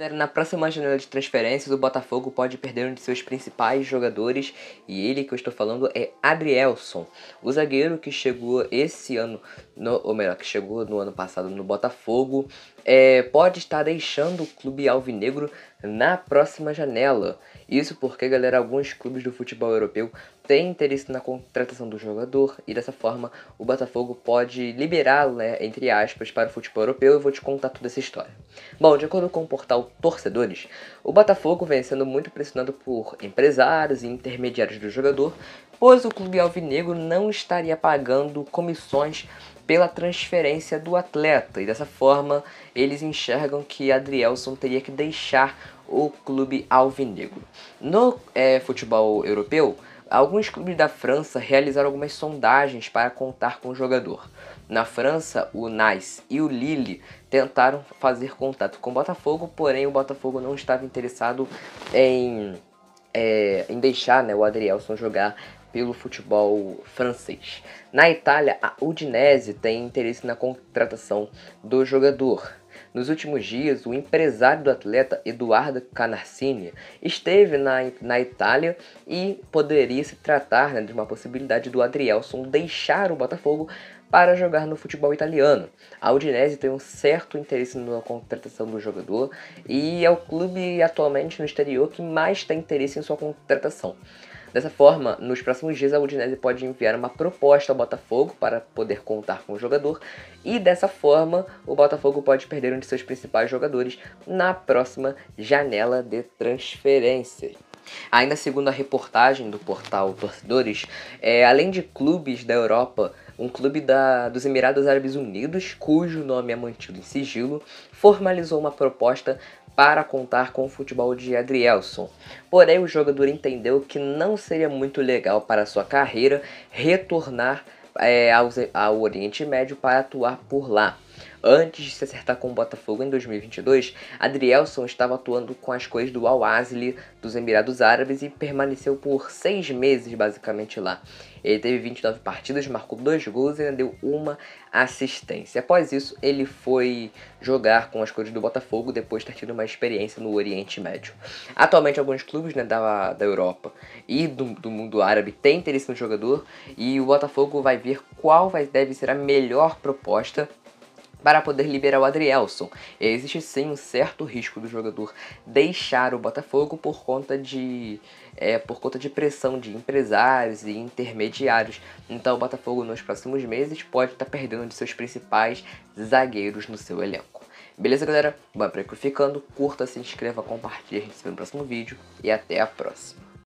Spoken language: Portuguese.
Né, na próxima janela de transferências, o Botafogo pode perder um de seus principais jogadores e ele que eu estou falando é Adrielson, o zagueiro que chegou esse ano, no, ou melhor, que chegou no ano passado no Botafogo, é, pode estar deixando o clube alvinegro na próxima janela. Isso porque, galera, alguns clubes do futebol europeu têm interesse na contratação do jogador e dessa forma o Botafogo pode liberá-lo, né, entre aspas, para o futebol europeu. Eu vou te contar toda essa história. Bom, de acordo com o portal Torcedores, o Botafogo vem sendo muito pressionado por empresários e intermediários do jogador, pois o clube alvinegro não estaria pagando comissões pela transferência do atleta. E dessa forma, eles enxergam que Adrielson teria que deixar o clube alvinegro. No é, futebol europeu, alguns clubes da França realizaram algumas sondagens para contar com o jogador. Na França, o Nice e o Lille tentaram fazer contato com o Botafogo, porém o Botafogo não estava interessado em, é, em deixar né, o Adrielson jogar pelo futebol francês. Na Itália, a Udinese tem interesse na contratação do jogador. Nos últimos dias, o empresário do atleta Eduardo Canarcini esteve na, na Itália e poderia se tratar né, de uma possibilidade do Adrielson deixar o Botafogo para jogar no futebol italiano. A Udinese tem um certo interesse na contratação do jogador e é o clube atualmente no exterior que mais tem interesse em sua contratação. Dessa forma, nos próximos dias a Udinese pode enviar uma proposta ao Botafogo para poder contar com o jogador e dessa forma o Botafogo pode perder um de seus principais jogadores na próxima janela de transferência. Ainda segundo a reportagem do portal Torcedores, é, além de clubes da Europa, um clube da, dos Emirados Árabes Unidos, cujo nome é mantido em sigilo, formalizou uma proposta para contar com o futebol de Adrielson. Porém, o jogador entendeu que não seria muito legal para sua carreira retornar é, ao, ao Oriente Médio para atuar por lá. Antes de se acertar com o Botafogo em 2022, Adrielson estava atuando com as cores do Al Asli dos Emirados Árabes e permaneceu por seis meses basicamente lá. Ele teve 29 partidas, marcou dois gols e ainda deu uma assistência. Após isso, ele foi jogar com as cores do Botafogo depois de ter tido uma experiência no Oriente Médio. Atualmente, alguns clubes né, da, da Europa e do, do mundo árabe têm interesse no jogador e o Botafogo vai ver qual vai, deve ser a melhor proposta para poder liberar o Adrielson. existe sim um certo risco do jogador deixar o Botafogo por conta de é, por conta de pressão de empresários e intermediários. Então o Botafogo nos próximos meses pode estar tá perdendo de seus principais zagueiros no seu elenco. Beleza, galera? Bora por ficando. Curta, se inscreva, compartilhe, a gente se vê no próximo vídeo e até a próxima.